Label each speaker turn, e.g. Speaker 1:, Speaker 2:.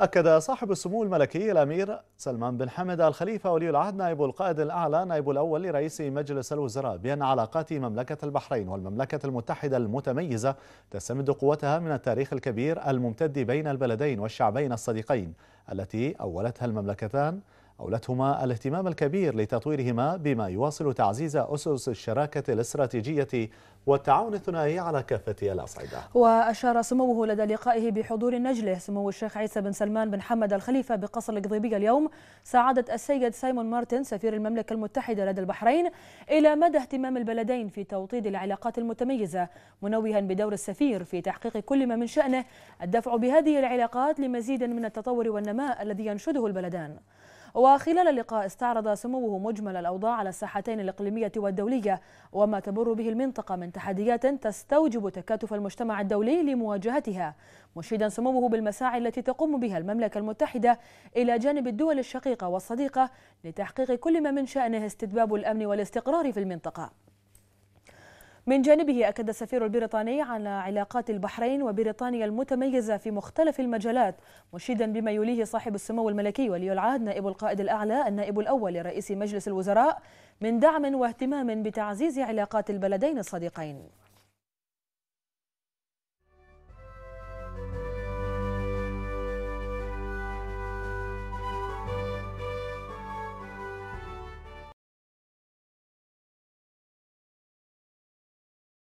Speaker 1: أكد صاحب السمو الملكي الأمير سلمان بن حمد الخليفة ولي العهد نائب القائد الأعلى نائب الأول لرئيس مجلس الوزراء بأن علاقات مملكة البحرين والمملكة المتحدة المتميزة تستمد قوتها من التاريخ الكبير الممتد بين البلدين والشعبين الصديقين التي أولتها المملكتان أولتهما الاهتمام الكبير لتطويرهما بما يواصل تعزيز أسس الشراكة الاستراتيجية والتعاون الثنائي على كافة الأصعدة
Speaker 2: وأشار سموه لدى لقائه بحضور نجله سمو الشيخ عيسى بن سلمان بن حمد الخليفة بقصر القضيبية اليوم سعادة السيد سايمون مارتن سفير المملكة المتحدة لدى البحرين إلى مدى اهتمام البلدين في توطيد العلاقات المتميزة منوها بدور السفير في تحقيق كل ما من شأنه الدفع بهذه العلاقات لمزيد من التطور والنماء الذي ينشده البلدان وخلال اللقاء استعرض سموه مجمل الأوضاع على الساحتين الإقليمية والدولية وما تمر به المنطقة من تحديات تستوجب تكاتف المجتمع الدولي لمواجهتها مشيدا سموه بالمساعي التي تقوم بها المملكة المتحدة إلى جانب الدول الشقيقة والصديقة لتحقيق كل ما من شأنه استتباب الأمن والاستقرار في المنطقة من جانبه أكد السفير البريطاني على علاقات البحرين وبريطانيا المتميزة في مختلف المجالات مشيدا بما يليه صاحب السمو الملكي ولي العهد نائب القائد الأعلى النائب الأول لرئيس مجلس الوزراء من دعم واهتمام بتعزيز علاقات البلدين الصديقين